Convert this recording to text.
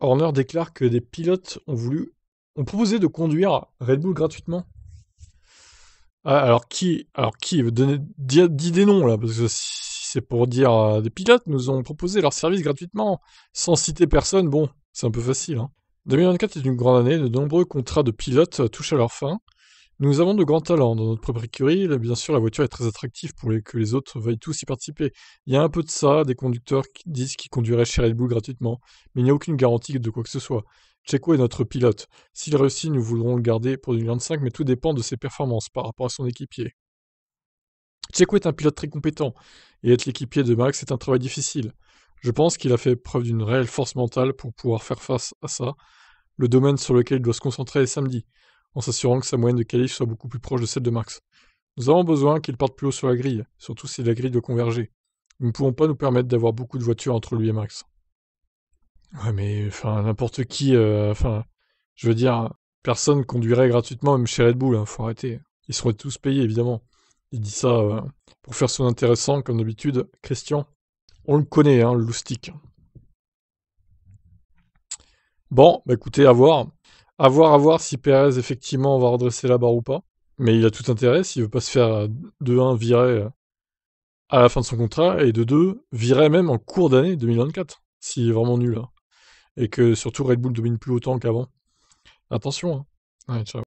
Horner déclare que des pilotes ont voulu ont proposé de conduire Red Bull gratuitement. Ah, alors qui alors qui veut donner dit, des noms là parce que si c'est pour dire euh, des pilotes nous ont proposé leur service gratuitement sans citer personne bon c'est un peu facile. 2024 hein. est une grande année de nombreux contrats de pilotes touchent à leur fin nous avons de grands talents dans notre propre écurie. bien sûr, la voiture est très attractive pour que les autres veuillent tous y participer. Il y a un peu de ça, des conducteurs qui disent qu'ils conduiraient chez Red Bull gratuitement, mais il n'y a aucune garantie de quoi que ce soit. Checo est notre pilote. S'il réussit, nous voudrons le garder pour 2025, mais tout dépend de ses performances par rapport à son équipier. Checo est un pilote très compétent, et être l'équipier de Max est un travail difficile. Je pense qu'il a fait preuve d'une réelle force mentale pour pouvoir faire face à ça, le domaine sur lequel il doit se concentrer samedi en s'assurant que sa moyenne de qualif' soit beaucoup plus proche de celle de Max. Nous avons besoin qu'il parte plus haut sur la grille, surtout si la grille doit converger. Nous ne pouvons pas nous permettre d'avoir beaucoup de voitures entre lui et Max. Ouais, mais enfin, n'importe qui, euh, enfin, je veux dire, personne conduirait gratuitement, même chez Red Bull, il hein, faut arrêter. Ils seraient tous payés, évidemment. Il dit ça euh, pour faire son intéressant, comme d'habitude. Christian, on le connaît, hein, le loustique. Bon, bah écoutez, à voir. À voir, à voir si Perez, effectivement, va redresser la barre ou pas. Mais il a tout intérêt s'il veut pas se faire de 1 virer à la fin de son contrat et de 2 virer même en cours d'année 2024, s'il est vraiment nul. Hein. Et que surtout Red Bull domine plus autant qu'avant. Attention. Hein. ciao.